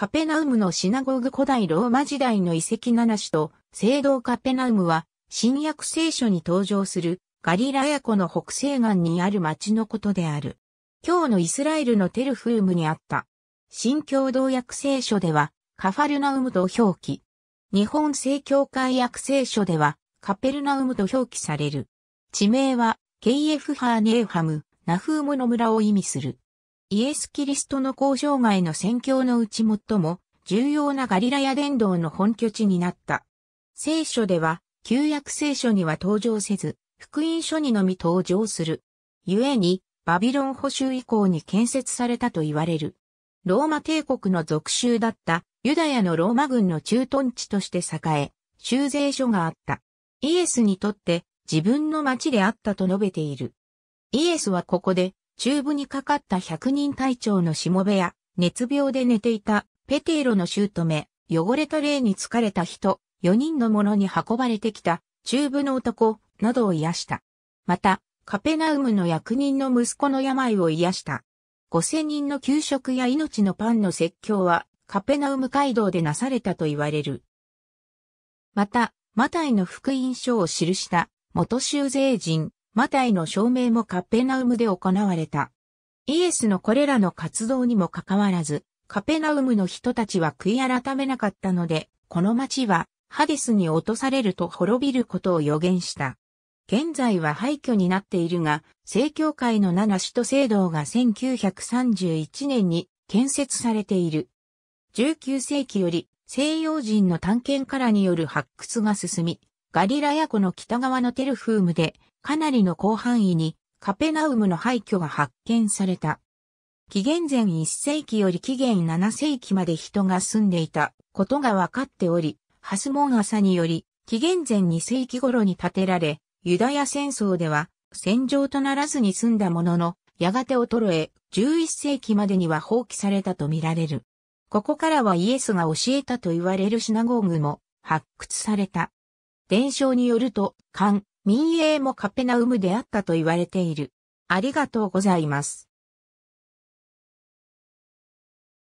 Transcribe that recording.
カペナウムのシナゴーグ古代ローマ時代の遺跡七種と、聖堂カペナウムは、新約聖書に登場するガリラヤ湖の北西岸にある町のことである。今日のイスラエルのテルフームにあった。新共同訳聖書では、カファルナウムと表記。日本聖教会訳聖書では、カペルナウムと表記される。地名は、ケイエフハーネーハム、ナフームの村を意味する。イエス・キリストの交渉外の宣教のうち最も重要なガリラヤ伝道の本拠地になった。聖書では、旧約聖書には登場せず、福音書にのみ登場する。故に、バビロン捕囚以降に建設されたと言われる。ローマ帝国の属州だったユダヤのローマ軍の駐屯地として栄え、修税所があった。イエスにとって自分の町であったと述べている。イエスはここで中部にかかった百人隊長の下部屋、熱病で寝ていたペテイロの姑、汚れた霊に疲れた人、4人の者に運ばれてきた中部の男などを癒した。また、カペナウムの役人の息子の病を癒した。5000人の給食や命のパンの説教はカペナウム街道でなされたと言われる。また、マタイの福音書を記した元修税人マタイの証明もカッペナウムで行われた。イエスのこれらの活動にもかかわらず、カペナウムの人たちは悔い改めなかったので、この町はハデスに落とされると滅びることを予言した。現在は廃墟になっているが、聖教会の七首都聖堂が1931年に建設されている。19世紀より西洋人の探検家らによる発掘が進み、ガリラヤ湖の北側のテルフームで、かなりの広範囲にカペナウムの廃墟が発見された。紀元前1世紀より紀元7世紀まで人が住んでいたことが分かっており、ハスモン朝により、紀元前2世紀頃に建てられ、ユダヤ戦争では戦場とならずに住んだものの、やがて衰え、11世紀までには放棄されたとみられる。ここからはイエスが教えたと言われるシナゴーグも発掘された。伝承によると、官、民営もカペナウムであったと言われている。ありがとうございます。